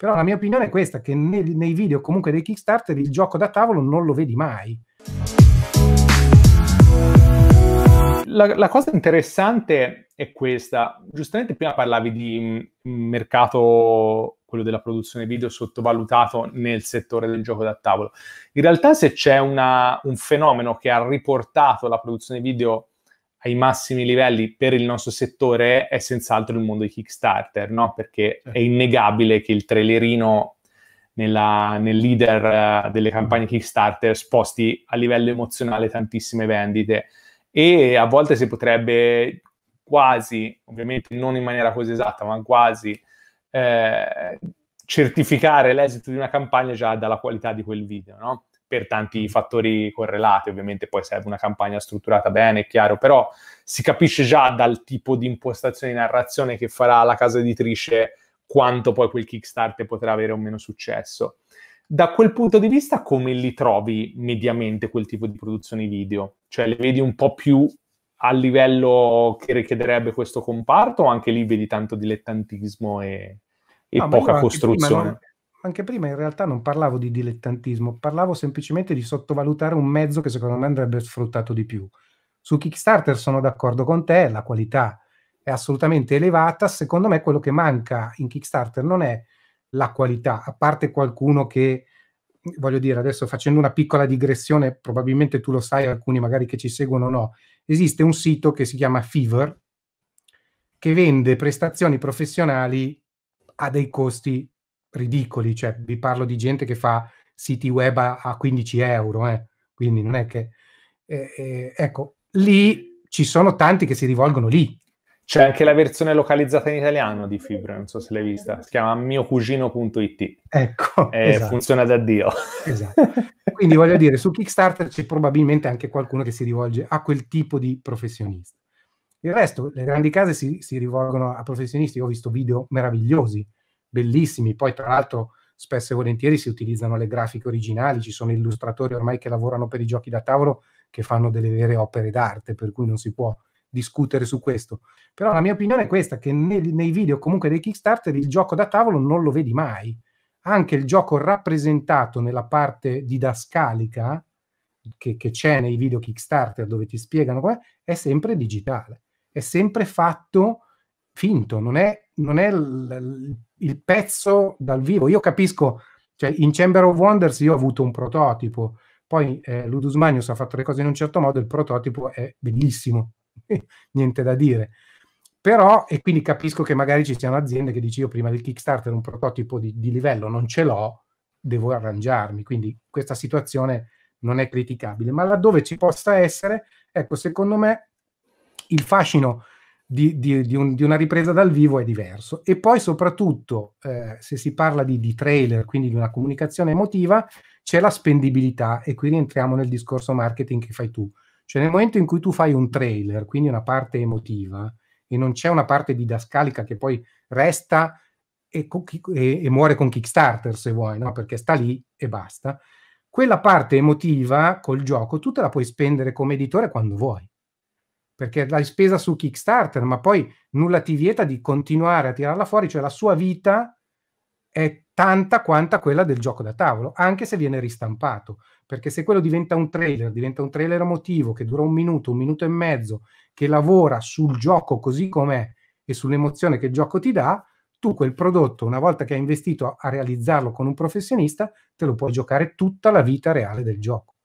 Però la mia opinione è questa, che nei, nei video comunque dei Kickstarter il gioco da tavolo non lo vedi mai. La, la, cosa interessante è questa. Giustamente prima parlavi di mm, mercato, quello della produzione video, sottovalutato nel settore del gioco da tavolo. In realtà se c'è una, un fenomeno che ha riportato la produzione video ai massimi livelli per il nostro settore è senz'altro il mondo di Kickstarter, no? perché certo. è innegabile che il trailerino nella, nel leader uh, delle campagne Kickstarter sposti a livello emozionale tantissime vendite e a volte si potrebbe quasi, ovviamente non in maniera così esatta, ma quasi eh, certificare l'esito di una campagna già dalla qualità di quel video, no? per tanti fattori correlati, ovviamente poi serve una campagna strutturata bene, è chiaro, però si capisce già dal tipo di impostazione di narrazione che farà la casa editrice quanto poi quel Kickstarter potrà avere o meno successo. Da quel punto di vista, come li trovi mediamente quel tipo di produzioni video? Cioè le vedi un po' più a livello che richiederebbe questo comparto o anche lì vedi tanto dilettantismo e, e no, poca costruzione? anche prima in realtà non parlavo di dilettantismo, parlavo semplicemente di sottovalutare un mezzo che secondo me andrebbe sfruttato di più. Su Kickstarter sono d'accordo con te, la qualità è assolutamente elevata, secondo me quello che manca in Kickstarter non è la qualità, a parte qualcuno che, voglio dire, adesso facendo una piccola digressione, probabilmente tu lo sai, alcuni magari che ci seguono no, esiste un sito che si chiama Fever, che vende prestazioni professionali a dei costi ridicoli, cioè vi parlo di gente che fa siti web a, a 15 euro, eh. quindi non è che... Eh, eh, ecco, lì ci sono tanti che si rivolgono lì. C'è anche la versione localizzata in italiano di Fibra, non so se l'hai vista, si chiama miocugino.it. Ecco. Esatto. Funziona da Dio. Esatto. Quindi voglio dire, su Kickstarter c'è probabilmente anche qualcuno che si rivolge a quel tipo di professionista. Il resto, le grandi case si, si rivolgono a professionisti, Io ho visto video meravigliosi bellissimi. Poi, tra l'altro, spesso e volentieri si utilizzano le grafiche originali, ci sono illustratori ormai che lavorano per i giochi da tavolo che fanno delle vere opere d'arte, per cui non si può discutere su questo. Però la mia opinione è questa, che nei, nei video comunque dei Kickstarter il gioco da tavolo non lo vedi mai. Anche il gioco rappresentato nella parte didascalica che, che c'è nei video Kickstarter dove ti spiegano com'è, è sempre digitale, è sempre fatto finto, non è non è l- il pezzo dal vivo. Io capisco, cioè in Chamber of Wonders io ho avuto un prototipo, poi eh, Ludus Magnus ha fatto le cose in un certo modo, il prototipo è bellissimo, niente da dire. Però, e quindi capisco che magari ci siano aziende che dici io prima del Kickstarter un prototipo di, di livello non ce l'ho, devo arrangiarmi, quindi questa situazione non è criticabile, ma laddove ci possa essere, ecco, secondo me il fascino di, di, di, un, di, una ripresa dal vivo è diverso. E poi soprattutto eh, se si parla di, trailer, quindi di una comunicazione emotiva, c'è la spendibilità e qui rientriamo nel discorso marketing che fai tu. Cioè nel momento in cui tu fai un trailer, quindi una parte emotiva, e non c'è una parte didascalica che poi resta e, e, e muore con Kickstarter se vuoi, no? perché sta lì e basta, quella parte emotiva col gioco tu te la puoi spendere come editore quando vuoi perché l'hai spesa su Kickstarter, ma poi nulla ti vieta di continuare a tirarla fuori, cioè la sua vita è tanta quanta quella del gioco da tavolo, anche se viene ristampato, perché se quello diventa un trailer, diventa un trailer emotivo che dura un minuto, un minuto e mezzo, che lavora sul gioco così com'è e sull'emozione che il gioco ti dà, tu quel prodotto, una volta che hai investito a, a realizzarlo con un professionista, te lo puoi giocare tutta la vita reale del gioco.